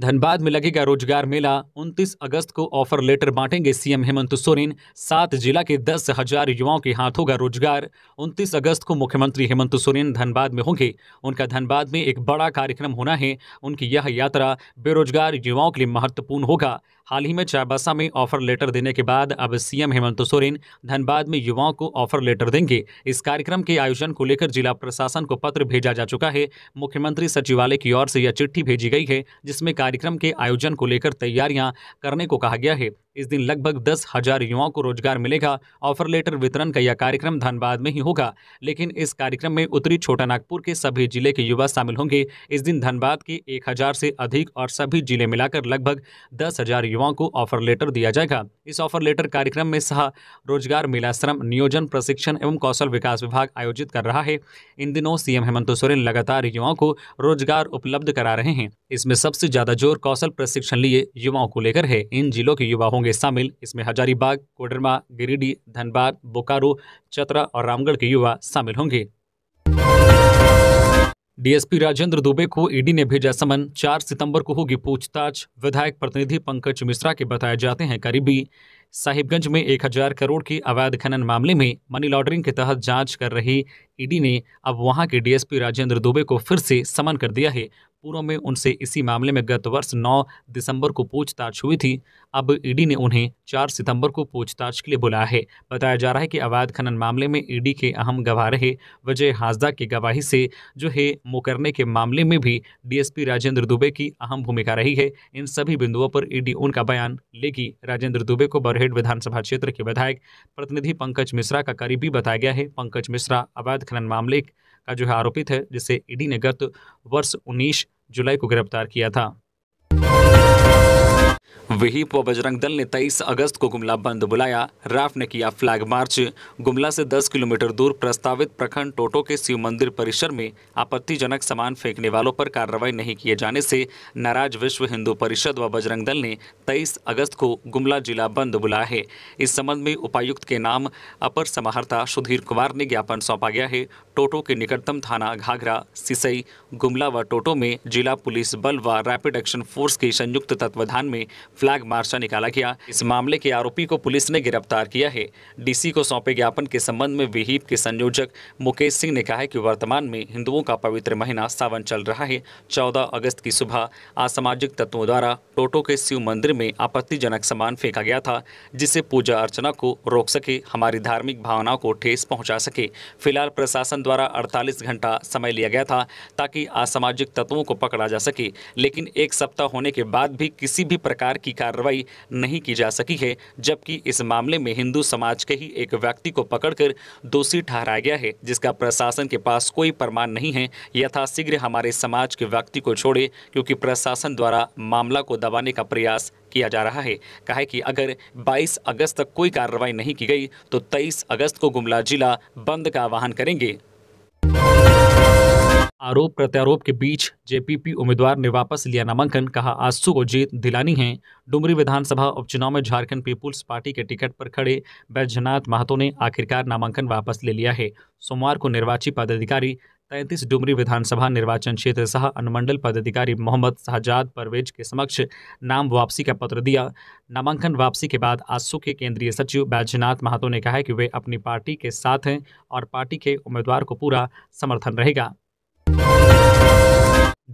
धनबाद में लगेगा रोजगार मेला 29 अगस्त को ऑफर लेटर बांटेंगे सीएम हेमंत सोरेन सात जिला के दस हजार युवाओं के हाथ होगा रोजगार 29 अगस्त को मुख्यमंत्री हेमंत सोरेन धनबाद में होंगे उनका धनबाद में एक बड़ा कार्यक्रम होना है उनकी यह यात्रा बेरोजगार युवाओं के लिए महत्वपूर्ण होगा हाल ही में चाबासा में ऑफर लेटर देने के बाद अब सीएम हेमंत सोरेन धनबाद में युवाओं को ऑफर लेटर देंगे इस कार्यक्रम के आयोजन को लेकर जिला प्रशासन को पत्र भेजा जा चुका है मुख्यमंत्री सचिवालय की ओर से यह चिट्ठी भेजी गई है जिसमें कार्यक्रम के आयोजन को लेकर तैयारियां करने को कहा गया है इस दिन लगभग दस हजार युवाओं को रोजगार मिलेगा ऑफर लेटर वितरण का यह कार्यक्रम धनबाद में ही होगा लेकिन इस कार्यक्रम में उत्तरी छोटा नागपुर के सभी जिले के युवा शामिल होंगे इस दिन धनबाद के एक हजार से अधिक और सभी जिले मिलाकर लगभग दस हजार युवाओं को ऑफर लेटर दिया जाएगा इस ऑफर लेटर कार्यक्रम में सह रोजगार मेला श्रम नियोजन प्रशिक्षण एवं कौशल विकास विभाग आयोजित कर रहा है इन दिनों सीएम हेमंत सोरेन लगातार युवाओं को रोजगार उपलब्ध करा रहे हैं इसमें सबसे ज्यादा जोर कौशल प्रशिक्षण लिए युवाओं को लेकर है इन जिलों के युवा होंगे होंगे शामिल इसमें हजारीबाग कोडरमा गिरिडीह धनबाद बोकारो चतरा और रामगढ़ के युवा शामिल होंगे डीएसपी राजेंद्र दुबे को ईडी ने भेजा समन 4 सितंबर को होगी पूछताछ विधायक प्रतिनिधि पंकज मिश्रा के बताए जाते हैं करीबी साहिबगंज में 1000 करोड़ के अवैध खनन मामले में मनी लॉन्ड्रिंग के तहत जांच कर रही ईडी ने अब वहां के डीएसपी राजेंद्र दुबे को फिर से समन कर दिया है पूर्व में उनसे इसी मामले में गत वर्ष 9 दिसंबर को पूछताछ हुई थी अब ईडी ने उन्हें 4 सितंबर को पूछताछ के लिए बुलाया है बताया जा रहा है कि अवैध खनन मामले में ईडी के अहम गवाह रहे विजय हाजदा की गवाही से जो है मुकरने के मामले में भी डीएसपी राजेंद्र दुबे की अहम भूमिका रही है इन सभी बिंदुओं पर ईडी उनका बयान लेगी राजेंद्र दुबे को बरहेड विधानसभा क्षेत्र के विधायक प्रतिनिधि पंकज मिश्रा का करीबी बताया गया है पंकज मिश्रा अवैध खनन मामले का जो है आरोपित है जिसे ईडी ने गत वर्ष उन्नीस जुलाई को गिरफ्तार किया था वही व बजरंग दल ने 23 अगस्त को गुमला बंद बुलाया राफ ने किया फ्लैग मार्च गुमला से 10 किलोमीटर दूर प्रस्तावित प्रखंड टोटो के शिव मंदिर परिसर में आपत्तिजनक सामान फेंकने वालों पर कार्रवाई नहीं किए जाने से नाराज विश्व हिंदू परिषद व बजरंग दल ने 23 अगस्त को गुमला जिला बंद बुलाया है इस संबंध में उपायुक्त के नाम अपर समाहर्ता सुधीर कुमार ने ज्ञापन सौंपा गया है टोटो के निकटतम थाना घाघरा सिसई गुमला व टोटो में जिला पुलिस बल व रैपिड एक्शन फोर्स के संयुक्त तत्वाधान में फ्लैग मार्च निकाला गया इस मामले के आरोपी को पुलिस ने गिरफ्तार किया है डीसी को सौंपे ज्ञापन के संबंध में विहिप के संयोजक मुकेश सिंह ने कहा है कि वर्तमान में हिंदुओं का पवित्र महीना सावन चल रहा है चौदह अगस्त की सुबह असामाजिक तत्वों द्वारा टोटो के शिव मंदिर में आपत्तिजनक सामान फेंका गया था जिसे पूजा अर्चना को रोक सके हमारी धार्मिक भावनाओं को ठेस पहुँचा सके फिलहाल प्रशासन द्वारा अड़तालीस घंटा समय लिया गया था ताकि असामाजिक तत्वों को पकड़ा जा सके लेकिन एक सप्ताह होने के बाद भी किसी भी प्रकार की की कार्रवाई नहीं की जा सकी है जबकि इस मामले में हिंदू समाज के ही एक व्यक्ति को पकड़कर दोषी ठहराया गया है जिसका प्रशासन के पास कोई प्रमाण नहीं है यथाशीघ्र हमारे समाज के व्यक्ति को छोड़े क्योंकि प्रशासन द्वारा मामला को दबाने का प्रयास किया जा रहा है कहा है कि अगर 22 अगस्त तक कोई कार्रवाई नहीं की गई तो 23 अगस्त को गुमला जिला बंद का आह्वान करेंगे आरोप प्रत्यारोप के बीच जेपीपी उम्मीदवार ने वापस लिया नामांकन कहा आजसू को जीत दिलानी है डुमरी विधानसभा उपचुनाव में झारखंड पीपुल्स पार्टी के टिकट पर खड़े बैजनाथ महतो ने आखिरकार नामांकन वापस ले लिया है सोमवार को निर्वाची पदाधिकारी तैंतीस डुमरी विधानसभा निर्वाचन क्षेत्र सह अनुमंडल पदाधिकारी मोहम्मद शाहजाद परवेज के समक्ष नाम वापसी का पत्र दिया नामांकन वापसी के बाद आसू के केंद्रीय सचिव बैजनाथ महतो ने कहा कि वे अपनी पार्टी के साथ हैं और पार्टी के उम्मीदवार को पूरा समर्थन रहेगा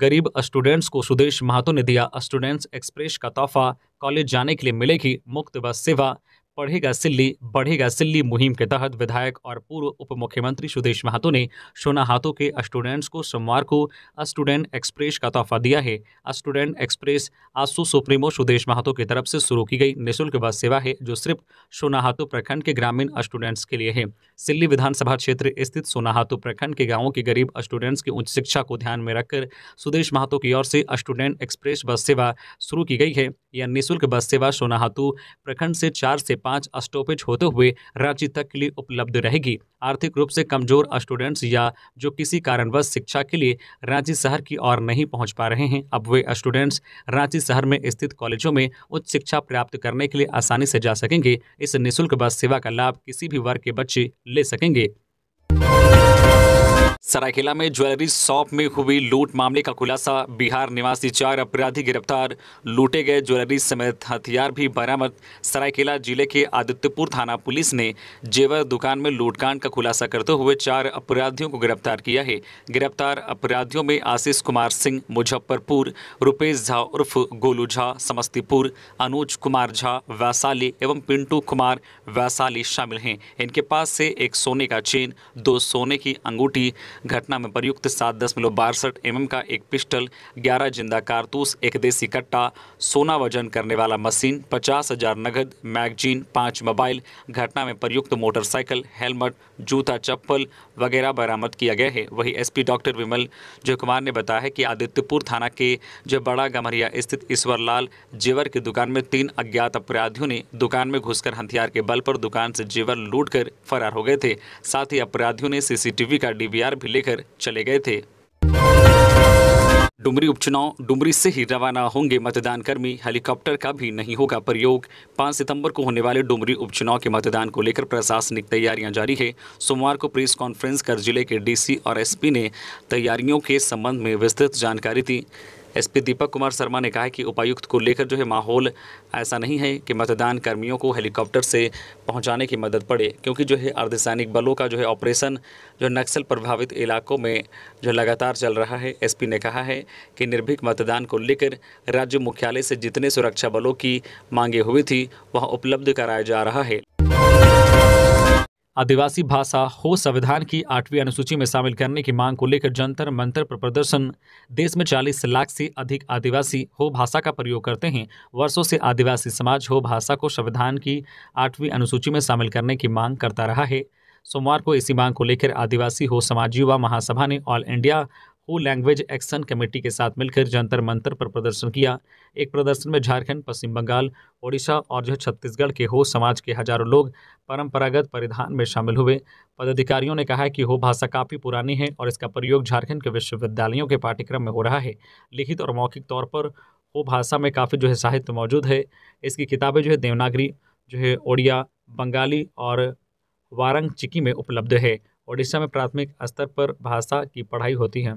गरीब स्टूडेंट्स को सुदेश महातो ने दिया स्टूडेंट्स एक्सप्रेस का तोहफा कॉलेज जाने के लिए मिलेगी मुफ्त बस सेवा पढ़ेगा सिल्ली बढ़ेगा सिल्ली मुहिम के तहत विधायक और पूर्व उप मुख्यमंत्री सुदेश महातो ने सोनाहातो के स्टूडेंट्स को सोमवार को स्टूडेंट एक्सप्रेस का तोहफा दिया है स्टूडेंट एक्सप्रेस आसू सुप्रीमो सुदेश महातो की तरफ से शुरू की गई निःशुल्क बस सेवा है जो सिर्फ सोनाहातो प्रखंड के ग्रामीण स्टूडेंट्स के लिए है सिल्ली विधानसभा क्षेत्र स्थित सोनाहातो प्रखंड के गाँवों के गरीब स्टूडेंट्स की उच्च शिक्षा को ध्यान में रखकर सुदेश महातो की ओर से स्टूडेंट एक्सप्रेस बस सेवा शुरू की गई है यह निःशुल्क बस सेवा सोनाहातु प्रखंड से चार से पाँच स्टॉपेज होते हुए रांची तक के लिए उपलब्ध रहेगी आर्थिक रूप से कमजोर स्टूडेंट्स या जो किसी कारणवश शिक्षा के लिए रांची शहर की ओर नहीं पहुंच पा रहे हैं अब वे स्टूडेंट्स रांची शहर में स्थित कॉलेजों में उच्च शिक्षा प्राप्त करने के लिए आसानी से जा सकेंगे इस निःशुल्क बस सेवा का लाभ किसी भी वर्ग के बच्चे ले सकेंगे सरायकेला में ज्वेलरी शॉप में हुई लूट मामले का खुलासा बिहार निवासी चार अपराधी गिरफ्तार लूटे गए ज्वेलरी समेत हथियार भी बरामद सरायकेला जिले के आदित्यपुर थाना पुलिस ने जेवर दुकान में लूटकांड का खुलासा करते हुए चार अपराधियों को गिरफ्तार किया है गिरफ्तार अपराधियों में आशीष कुमार सिंह मुजफ्फरपुर रूपेश झा उर्फ गोलू झा समस्तीपुर अनुज कुमार झा वैशाली एवं पिंटू कुमार वैशाली शामिल हैं इनके पास से एक सोने का चेन दो सोने की अंगूठी घटना में प्रयुक्त सात दशमलव बासठ एम का एक पिस्टल ग्यारह जिंदा कारतूस एक देसी कट्टा सोना वजन करने वाला मशीन पचास हजार नगद मैगजीन पाँच मोबाइल घटना में प्रयुक्त मोटरसाइकिल हेलमेट जूता चप्पल वगैरह बरामद किया गया है वही एस डॉक्टर विमल जय कुमार ने बताया है कि आदित्यपुर थाना के जो बड़ा गमरिया स्थित ईश्वरलाल जेवर की दुकान में तीन अज्ञात अपराधियों ने दुकान में घुसकर हथियार के बल पर दुकान से जेवर लूट कर फरार हो गए थे साथ ही अपराधियों ने सीसीटीवी का डीवीआर भी लेकर चले गए थे डुमरी उपचुनाव डुमरी से ही रवाना होंगे मतदान कर्मी हेलीकॉप्टर का भी नहीं होगा प्रयोग 5 सितंबर को होने वाले डुमरी उपचुनाव के मतदान को लेकर प्रशासनिक तैयारियां जारी है सोमवार को प्रेस कॉन्फ्रेंस कर जिले के डीसी और एसपी ने तैयारियों के संबंध में विस्तृत जानकारी दी एसपी दीपक कुमार शर्मा ने कहा कि उपायुक्त को लेकर जो है माहौल ऐसा नहीं है कि मतदान कर्मियों को हेलीकॉप्टर से पहुंचाने की मदद पड़े क्योंकि जो है अर्धसैनिक बलों का जो है ऑपरेशन जो नक्सल प्रभावित इलाकों में जो लगातार चल रहा है एसपी ने कहा है कि निर्भीक मतदान को लेकर राज्य मुख्यालय से जितने सुरक्षा बलों की मांगे हुई थी वह उपलब्ध कराया जा रहा है आदिवासी भाषा हो संविधान की आठवीं अनुसूची में शामिल करने की मांग को लेकर जंतर मंतर पर प्रदर्शन देश में 40 लाख से अधिक आदिवासी हो भाषा का प्रयोग करते हैं वर्षों से आदिवासी समाज हो भाषा को संविधान की आठवीं अनुसूची में शामिल करने की मांग करता रहा है सोमवार को इसी मांग को लेकर आदिवासी हो समाज युवा महासभा ने all India Ho language action committee के साथ मिलकर जंतर मंतर पर प्रदर्शन किया एक प्रदर्शन में झारखंड पश्चिम बंगाल ओडिशा और जो छत्तीसगढ़ के हो समाज के हजारों लोग परंपरागत परिधान में शामिल हुए पदाधिकारियों ने कहा कि हो भाषा काफ़ी पुरानी है और इसका प्रयोग झारखंड के विश्वविद्यालयों के पाठ्यक्रम में हो रहा है लिखित और मौखिक तौर पर हो भाषा में काफ़ी जो है साहित्य मौजूद है इसकी किताबें जो है देवनागरी जो है ओडिया बंगाली और वारंग चिकी में उपलब्ध है ओडिशा में प्राथमिक स्तर पर भाषा की पढ़ाई होती है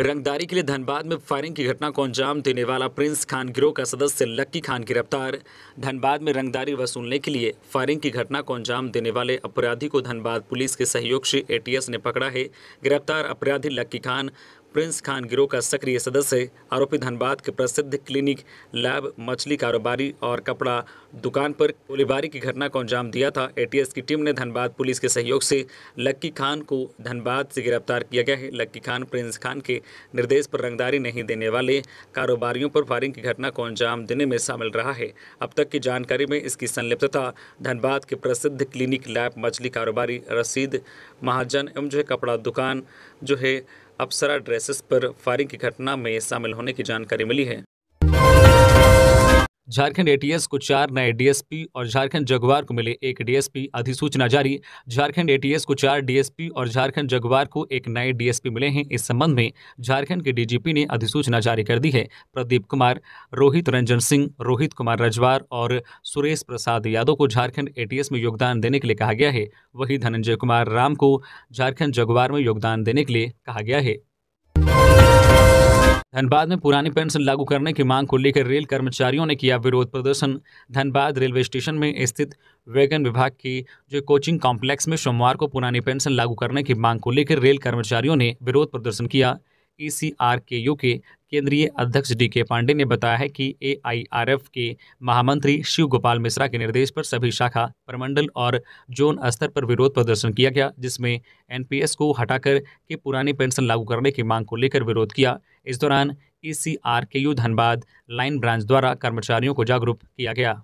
रंगदारी के लिए धनबाद में फायरिंग की घटना को अंजाम देने वाला प्रिंस खान गिरोह का सदस्य लक्की खान गिरफ्तार धनबाद में रंगदारी वसूलने के लिए फायरिंग की घटना को अंजाम देने वाले अपराधी को धनबाद पुलिस के सहयोग से एटीएस ने पकड़ा है गिरफ्तार अपराधी लक्की खान प्रिंस खान गिरोह का सक्रिय सदस्य आरोपी धनबाद के प्रसिद्ध क्लिनिक लैब मछली कारोबारी और कपड़ा दुकान पर गोलीबारी की घटना को अंजाम दिया था एटीएस की टीम ने धनबाद पुलिस के सहयोग से लक्की खान को धनबाद से गिरफ्तार किया गया है लक्की खान प्रिंस खान के निर्देश पर रंगदारी नहीं देने वाले कारोबारियों पर फायरिंग की घटना को अंजाम देने में शामिल रहा है अब तक की जानकारी में इसकी संलिप्तता धनबाद के प्रसिद्ध क्लिनिक लैब मछली कारोबारी रसीद महाजन एवं जो है कपड़ा दुकान जो है अप्सरा ड्रेसेस पर फायरिंग की घटना में शामिल होने की जानकारी मिली है झारखंड एटीएस को चार नए डीएसपी और झारखंड जगवार को मिले एक डीएसपी अधिसूचना जारी झारखंड एटीएस को चार डीएसपी और झारखंड जगवार को एक नए डीएसपी मिले हैं इस संबंध में झारखंड के डीजीपी ने अधिसूचना जारी कर दी है प्रदीप कुमार रोहित रंजन सिंह रोहित कुमार रजवार और सुरेश प्रसाद यादव को झारखंड ए में योगदान देने के लिए कहा गया है वहीं धनंजय कुमार राम को झारखंड जगवार में योगदान देने के लिए कहा गया है धनबाद में पुरानी पेंशन लागू करने की मांग को लेकर रेल कर्मचारियों ने किया विरोध प्रदर्शन धनबाद रेलवे स्टेशन में स्थित वेगन विभाग की जो कोचिंग कॉम्प्लेक्स में सोमवार को पुरानी पेंशन लागू करने की मांग को लेकर रेल कर्मचारियों ने विरोध प्रदर्शन किया ईसीआरकेयू e के केंद्रीय अध्यक्ष डी के पांडे ने बताया है कि एआईआरएफ के महामंत्री शिव गोपाल मिश्रा के निर्देश पर सभी शाखा प्रमंडल और जोन स्तर पर विरोध प्रदर्शन किया गया जिसमें एनपीएस को हटाकर के पुरानी पेंशन लागू करने की मांग को लेकर विरोध किया इस दौरान ECRKU e Dhanbad line branch द्वारा कर्मचारियों को जागरूक किया गया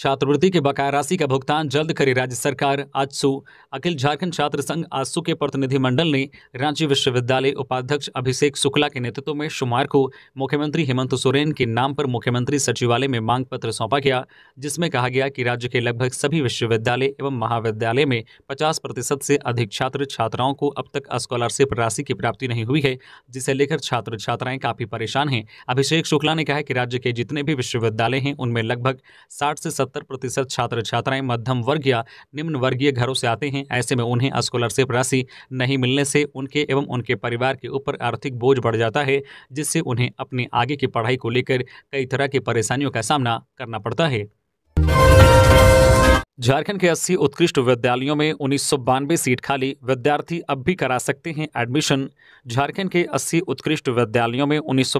छात्रवृत्ति के बकाया राशि का भुगतान जल्द करे राज्य सरकार आजसू अखिल झारखंड छात्र संघ आजसू के प्रतिनिधिमंडल ने रांची विश्वविद्यालय उपाध्यक्ष अभिषेक शुक्ला के नेतृत्व में सोमवार को मुख्यमंत्री हेमंत सोरेन के नाम पर मुख्यमंत्री सचिवालय में मांग पत्र सौंपा गया जिसमें कहा गया कि राज्य के लगभग सभी विश्वविद्यालय एवं महाविद्यालय में पचास प्रतिशत से अधिक छात्र छात्राओं को अब तक स्कॉलरशिप राशि की प्राप्ति नहीं हुई है जिसे लेकर छात्र छात्राएं काफी परेशान हैं अभिषेक शुक्ला ने कहा कि राज्य के जितने भी विश्वविद्यालय हैं उनमें लगभग साठ से सत्तर प्रतिशत छात्र छात्राएं मध्यम वर्ग या निम्न वर्गीय घरों से आते हैं ऐसे में उन्हें स्कॉलरशिप राशि नहीं मिलने से उनके एवं उनके परिवार के ऊपर आर्थिक बोझ बढ़ जाता है जिससे उन्हें अपने आगे की पढ़ाई को लेकर कई तरह की परेशानियों का सामना करना पड़ता है झारखंड के 80 उत्कृष्ट विद्यालयों में उन्नीस सीट खाली विद्यार्थी अब भी करा सकते हैं एडमिशन झारखंड के 80 उत्कृष्ट विद्यालयों में उन्नीस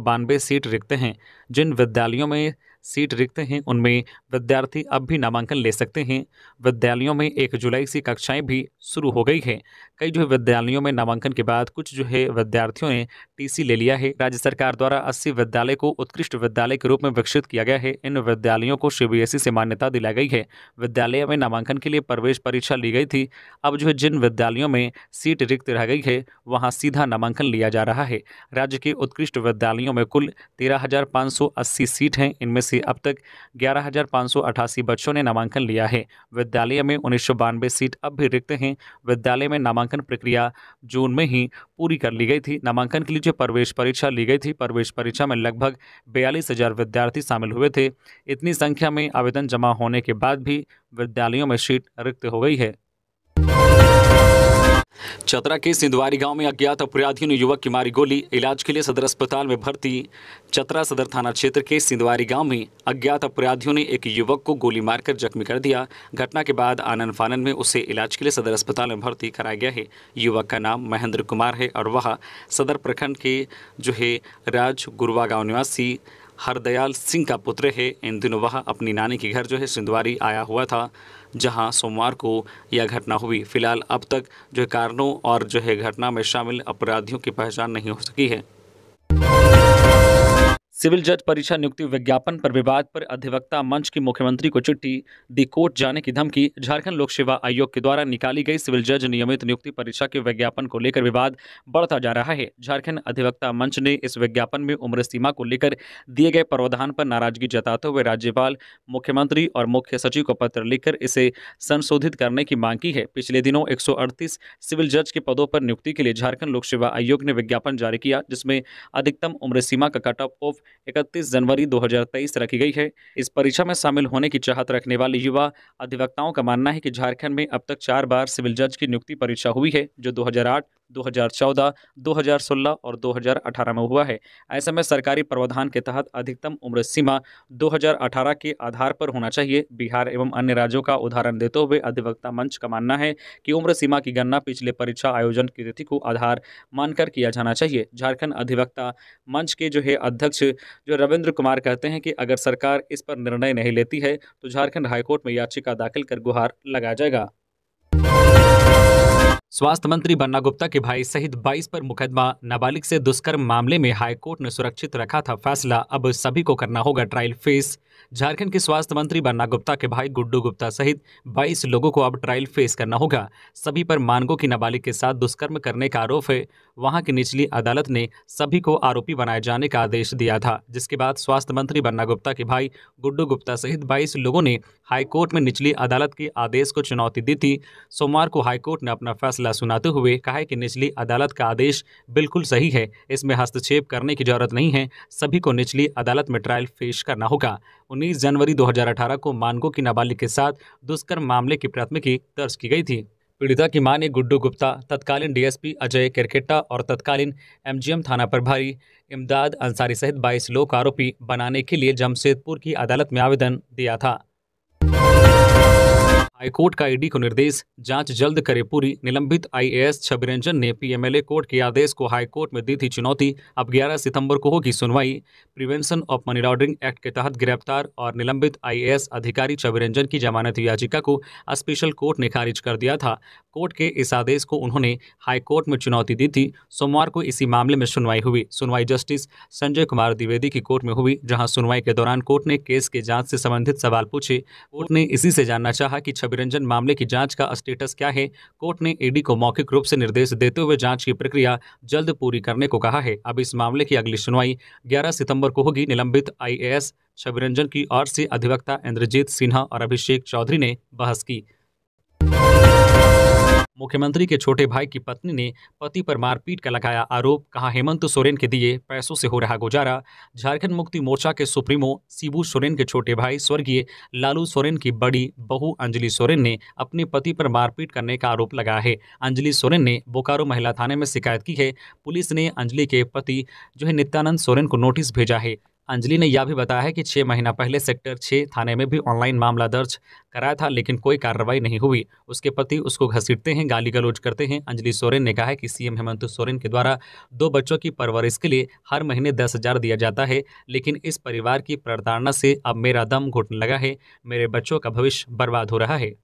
सीट रिक्त हैं जिन विद्यालयों में सीट रिक्त हैं उनमें विद्यार्थी अब भी नामांकन ले सकते हैं विद्यालयों में एक जुलाई से कक्षाएं भी शुरू हो गई हैं कई जो है विद्यालयों में नामांकन के बाद कुछ जो है विद्यार्थियों ने टीसी ले लिया है राज्य सरकार द्वारा अस्सी विद्यालय को उत्कृष्ट विद्यालय के रूप में विकसित किया गया है इन विद्यालयों को सी से मान्यता दिलाई गई है विद्यालय में नामांकन के लिए प्रवेश परीक्षा ली गई थी अब जो है जिन विद्यालयों में सीट रिक्त रह गई है वहाँ सीधा नामांकन लिया जा रहा है राज्य के उत्कृष्ट विद्यालयों में कुल तेरह सीट हैं इनमें से अब तक ग्यारह बच्चों ने नामांकन लिया है विद्यालय में उन्नीस सीट अब भी रिक्त हैं विद्यालय में नामांकन प्रक्रिया जून में ही पूरी कर ली गई थी नामांकन के लिए जो प्रवेश परीक्षा ली गई थी प्रवेश परीक्षा में लगभग बयालीस हज़ार विद्यार्थी शामिल हुए थे इतनी संख्या में आवेदन जमा होने के बाद भी विद्यालयों में सीट रिक्त हो गई है चतरा के सिंधवारी गांव में अज्ञात अपराधियों ने युवक की मारी गोली इलाज के लिए सदर अस्पताल में भर्ती चतरा सदर थाना क्षेत्र के सिंधवारी गांव में अज्ञात अपराधियों ने एक युवक को गोली मारकर जख्मी कर दिया घटना के बाद आनंद फानन में उसे इलाज के लिए सदर अस्पताल में भर्ती कराया गया है युवक का नाम महेंद्र कुमार है और वह सदर प्रखंड के जो है राज गुरुवा गाँव निवासी हरदयाल सिंह का पुत्र है इन दिनों वह अपनी नानी के घर जो है सिंधवारी आया हुआ था जहां सोमवार को यह घटना हुई फिलहाल अब तक जो है कारणों और जो है घटना में शामिल अपराधियों की पहचान नहीं हो सकी है सिविल जज परीक्षा नियुक्ति विज्ञापन पर विवाद पर अधिवक्ता मंच की मुख्यमंत्री को चिट्ठी दी कोर्ट जाने की धमकी झारखंड लोक सेवा आयोग के द्वारा निकाली गई सिविल जज नियमित नियुक्ति परीक्षा के विज्ञापन को लेकर विवाद बढ़ता जा रहा है झारखंड अधिवक्ता मंच ने इस विज्ञापन में उम्र सीमा को लेकर दिए गए प्रावधान पर नाराजगी जताते हुए राज्यपाल मुख्यमंत्री और मुख्य सचिव को पत्र लिखकर इसे संशोधित करने की मांग की है पिछले दिनों एक सिविल जज के पदों पर नियुक्ति के लिए झारखंड लोक सेवा आयोग ने विज्ञापन जारी किया जिसमें अधिकतम उम्र सीमा का कट ऑफ इकतीस जनवरी 2023 रखी गई है इस परीक्षा में शामिल होने की चाहत रखने वाले युवा अधिवक्ताओं का मानना है कि झारखंड में अब तक चार बार सिविल जज की नियुक्ति परीक्षा हुई है जो 2008, 2014, 2016 और 2018 में हुआ है ऐसे में सरकारी प्रावधान के तहत अधिकतम उम्र सीमा 2018 के आधार पर होना चाहिए बिहार एवं अन्य राज्यों का उदाहरण देते हुए अधिवक्ता मंच का मानना है कि उम्र सीमा की गणना पिछले परीक्षा आयोजन की तिथि को आधार मानकर किया जाना चाहिए झारखंड अधिवक्ता मंच के जो है अध्यक्ष जो रविंद्र कुमार कहते हैं कि अगर सरकार इस पर निर्णय नहीं लेती है तो झारखंड हाईकोर्ट में याचिका दाखिल कर गुहार लगाया जाएगा स्वास्थ्य मंत्री बन्ना गुप्ता के भाई सहित 22 पर मुकदमा नाबालिग से दुष्कर्म मामले में हाईकोर्ट ने सुरक्षित रखा था फैसला अब सभी को करना होगा ट्रायल फेस झारखंड के स्वास्थ्य मंत्री बन्ना गुप्ता के भाई गुड्डू गुप्ता सहित 22 लोगों को अब ट्रायल फेस करना होगा सभी पर मानगो की नाबालिग के साथ दुष्कर्म करने का आरोप है वहां की निचली अदालत ने सभी को आरोपी बनाए जाने का आदेश दिया था जिसके बाद स्वास्थ्य मंत्री बन्ना गुप्ता के भाई गुड्डू गुप्ता सहित बाईस लोगों ने हाईकोर्ट में निचली अदालत के आदेश को चुनौती दी थी सोमवार को हाईकोर्ट ने अपना फैसला सुनाते हुए कहा है कि निचली अदालत का आदेश बिल्कुल सही है इसमें हस्तक्षेप करने की जरूरत नहीं है सभी को निचली अदालत में ट्रायल पेश करना होगा उन्नीस जनवरी दो को मानगो की नाबालिग के साथ दुष्कर्म मामले की प्राथमिकी दर्ज की गई थी पीड़िता की मां ने गुड्डू गुप्ता तत्कालीन डीएसपी अजय केरकेट्टा और तत्कालीन एमजीएम थाना प्रभारी इमदाद अंसारी सहित 22 लोग आरोपी बनाने के लिए जमशेदपुर की अदालत में आवेदन दिया था हाईकोर्ट का ईडी को निर्देश जांच जल्द करे पूरी निलंबित आईएएस एस छबिरंजन ने पीएमएलए कोर्ट के आदेश को हाईकोर्ट में दी थी चुनौती अब 11 सितंबर को होगी सुनवाई prevention of money laundering act के तहत गिरफ्तार और निलंबित आईएएस अधिकारी छबिरंजन की जमानत याचिका को स्पेशल कोर्ट ने खारिज कर दिया था कोर्ट के इस आदेश को उन्होंने हाईकोर्ट में चुनौती दी थी सोमवार को इसी मामले में सुनवाई हुई सुनवाई जस्टिस संजय कुमार द्विवेदी की कोर्ट में हुई जहां सुनवाई के दौरान कोर्ट ने केस के जांच से संबंधित सवाल पूछे कोर्ट ने इसी से जानना चाहा कि अभिरंजन मामले की जांच का स्टेटस क्या है कोर्ट ने ईडी को मौखिक रूप से निर्देश देते हुए जांच की प्रक्रिया जल्द पूरी करने को कहा है अब इस मामले की अगली सुनवाई 11 सितंबर को होगी निलंबित आईएएस छविरंजन की ओर से अधिवक्ता इंद्रजीत सिन्हा और अभिषेक चौधरी ने बहस की मुख्यमंत्री के छोटे भाई की पत्नी ने पति पर मारपीट का लगाया आरोप कहा हेमंत सोरेन के दिए पैसों से हो रहा गुजारा झारखंड मुक्ति मोर्चा के सुप्रीमो शिबू सोरेन के छोटे भाई स्वर्गीय लालू सोरेन की बड़ी बहू अंजलि सोरेन ने अपने पति पर मारपीट करने का आरोप लगाया है अंजलि सोरेन ने बोकारो महिला थाने में शिकायत की है पुलिस ने अंजलि के पति जो है नित्यानंद सोरेन को नोटिस भेजा है अंजलि ने यह भी बताया है कि छः महीना पहले सेक्टर छः थाने में भी ऑनलाइन मामला दर्ज कराया था लेकिन कोई कार्रवाई नहीं हुई उसके पति उसको घसीटते हैं गाली गलौज करते हैं अंजलि सोरेन ने कहा है कि सीएम हेमंत सोरेन के द्वारा दो बच्चों की परवरिश के लिए हर महीने दस हजार दिया जाता है लेकिन इस परिवार की प्रताड़ना से अब मेरा दम घुटने लगा है मेरे बच्चों का भविष्य बर्बाद हो रहा है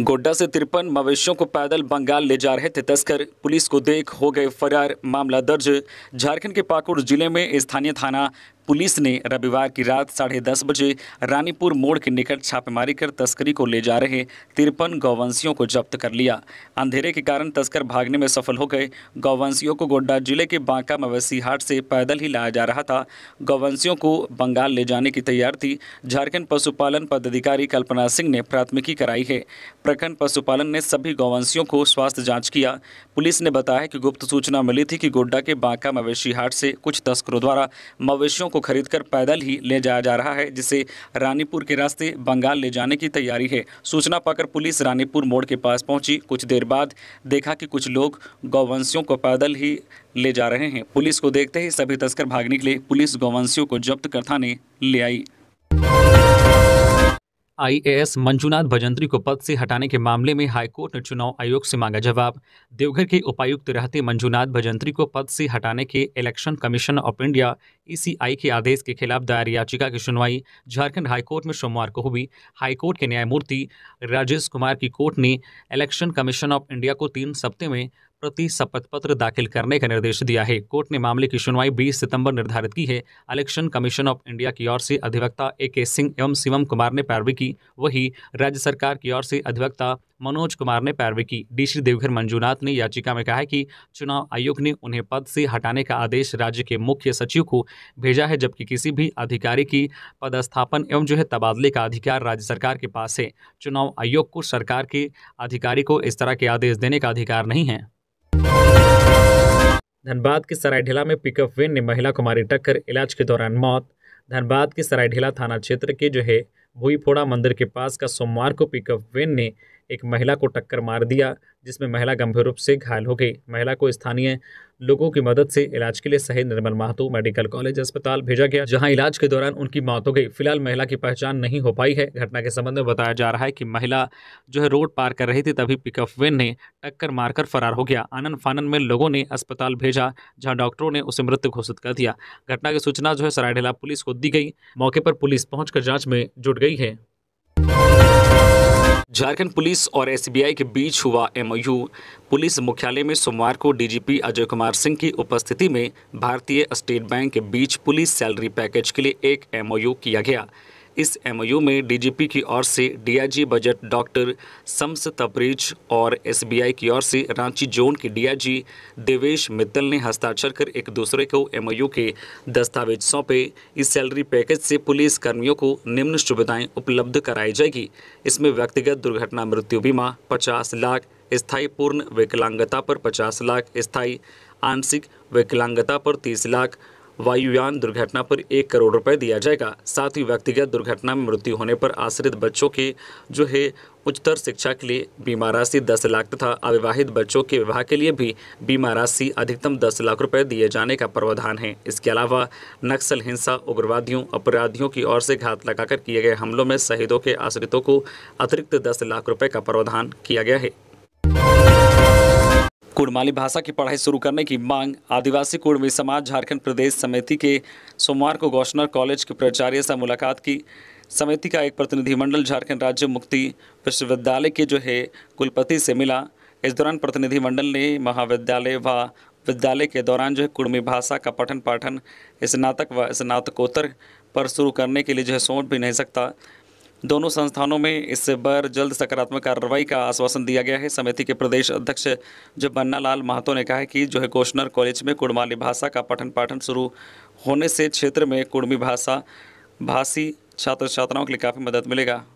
गोड्डा से तिरपन मवेशियों को पैदल बंगाल ले जा रहे थे तस्कर पुलिस को देख हो गए फरार मामला दर्ज झारखंड के पाकुड़ जिले में स्थानीय थाना पुलिस ने रविवार की रात साढ़े दस बजे रानीपुर मोड़ के निकट छापेमारी कर तस्करी को ले जा रहे तिरपन गौवंशियों को जब्त कर लिया अंधेरे के कारण तस्कर भागने में सफल हो गए गौवंशियों को गोड्डा जिले के बांका मवेशी हाट से पैदल ही लाया जा रहा था गौवंशियों को बंगाल ले जाने की तैयार थी झारखंड पशुपालन पदाधिकारी कल्पना सिंह ने प्राथमिकी कराई है प्रखंड पशुपालन ने सभी गौवंशियों को स्वास्थ्य जाँच किया पुलिस ने बताया कि गुप्त सूचना मिली थी कि गोड्डा के बांका मवेशी हाट से कुछ तस्करों द्वारा मवेशियों को खरीदकर पैदल ही ले जाया जा रहा है जिसे रानीपुर के रास्ते बंगाल ले जाने की तैयारी है सूचना पाकर पुलिस रानीपुर मोड़ के पास पहुंची कुछ देर बाद देखा कि कुछ लोग गौवंशियों को पैदल ही ले जा रहे हैं पुलिस को देखते ही सभी तस्कर भागने के लिए पुलिस गौवंशियों को जब्त कर थाने ले आई आईएएस मंजूनाथ भजंत्री को पद से हटाने के मामले में हाईकोर्ट ने चुनाव आयोग से मांगा जवाब देवघर के उपायुक्त रहते मंजूनाथ भजंत्री को पद से हटाने के election commission of India ECI के आदेश के खिलाफ दायर याचिका की सुनवाई झारखंड हाईकोर्ट में सोमवार को हुई हाईकोर्ट के न्यायमूर्ति राजेश कुमार की कोर्ट ने इलेक्शन कमीशन ऑफ इंडिया को तीन सप्ते में प्रति शपथ पत्र दाखिल करने का निर्देश दिया है कोर्ट ने मामले की सुनवाई 20 सितंबर निर्धारित की है इलेक्शन कमीशन ऑफ इंडिया की ओर से अधिवक्ता ए के सिंह एवं शिवम कुमार ने पैरवी की वही राज्य सरकार की ओर से अधिवक्ता मनोज कुमार ने पैरवी की डीसी देवघर मंजूनाथ ने याचिका में कहा है कि चुनाव आयोग ने उन्हें पद से हटाने का आदेश राज्य के मुख्य सचिव को भेजा है जबकि किसी भी अधिकारी की पदस्थापन एवं जो है तबादले का अधिकार राज्य सरकार के पास है चुनाव आयोग को सरकार के अधिकारी को इस तरह के आदेश देने का अधिकार नहीं है धनबाद के सरायढेला में पिकअप वैन ने महिला को मारी टक्कर इलाज के दौरान मौत धनबाद के सरायढेला थाना क्षेत्र के जो है भूईफोड़ा मंदिर के पास का सोमवार को पिकअप वैन ने एक महिला को टक्कर मार दिया जिसमें महिला गंभीर रूप से घायल हो गई महिला को स्थानीय लोगों की मदद से इलाज के लिए शहीद निर्मल महतो मेडिकल कॉलेज अस्पताल भेजा गया जहां इलाज के दौरान उनकी मौत हो गई फिलहाल महिला की पहचान नहीं हो पाई है घटना के संबंध में बताया जा रहा है कि महिला जो है रोड पार कर रही थी तभी पिकअप वैन ने टक्कर मारकर फरार हो गया आनंद फानन में लोगों ने अस्पताल भेजा जहाँ डॉक्टरों ने उसे मृत घोषित कर दिया घटना की सूचना जो है सरायढेला पुलिस को दी गई मौके पर पुलिस पहुंचकर जाँच में जुट गई है झारखंड पुलिस और एसबीआई के बीच हुआ एमओयू पुलिस मुख्यालय में सोमवार को डीजीपी अजय कुमार सिंह की उपस्थिति में भारतीय स्टेट बैंक के बीच पुलिस सैलरी पैकेज के लिए एक एमओयू किया गया इस एमओयू में डीजीपी की ओर से DIG budget doctor Shams Tabrez और एसबीआई की ओर से रांची जोन के डीआईजी देवेश मित्तल ने हस्ताक्षर कर एक दूसरे को एमओयू के दस्तावेज सौंपे इस सैलरी पैकेज से पुलिस कर्मियों को निम्न सुविधाएं उपलब्ध कराई जाएगी इसमें व्यक्तिगत दुर्घटना मृत्यु बीमा पचास लाख स्थायी पूर्ण विकलांगता पर पचास लाख स्थायी आंशिक विकलांगता पर तीस लाख वायुयान दुर्घटना पर एक करोड़ रुपए दिया जाएगा साथ ही व्यक्तिगत दुर्घटना में मृत्यु होने पर आश्रित बच्चों के जो है उच्चतर शिक्षा के लिए बीमा राशि दस लाख तथा अविवाहित बच्चों के विवाह के लिए भी बीमा राशि अधिकतम दस लाख रुपए दिए जाने का प्रावधान है इसके अलावा नक्सल हिंसा उग्रवादियों अपराधियों की ओर से घात लगाकर किए गए हमलों में शहीदों के आश्रितों को अतिरिक्त दस लाख रुपये का प्रावधान किया गया है कुड़माली भाषा की पढ़ाई शुरू करने की मांग आदिवासी कुड़मी समाज झारखंड प्रदेश समिति के सोमवार को गौशनर कॉलेज के प्राचार्य से मुलाकात की समिति का एक प्रतिनिधिमंडल झारखंड राज्य मुक्ति विश्वविद्यालय के जो है कुलपति से मिला इस दौरान प्रतिनिधिमंडल ने महाविद्यालय व विद्यालय के दौरान जो है कुड़मी भाषा का पठन पाठन स्नातक व स्नातकोत्तर पर शुरू करने के लिए जो है सोच भी नहीं सकता दोनों संस्थानों में इस पर जल्द सकारात्मक कार्रवाई का आश्वासन दिया गया है समिति के प्रदेश अध्यक्ष जो बन्ना लाल महतो ने कहा है कि जो है कोशनर कॉलेज में कुड़माली भाषा का पठन पाठन शुरू होने से क्षेत्र में कुड़मी भाषा भाषी छात्र छात्राओं के लिए काफ़ी मदद मिलेगा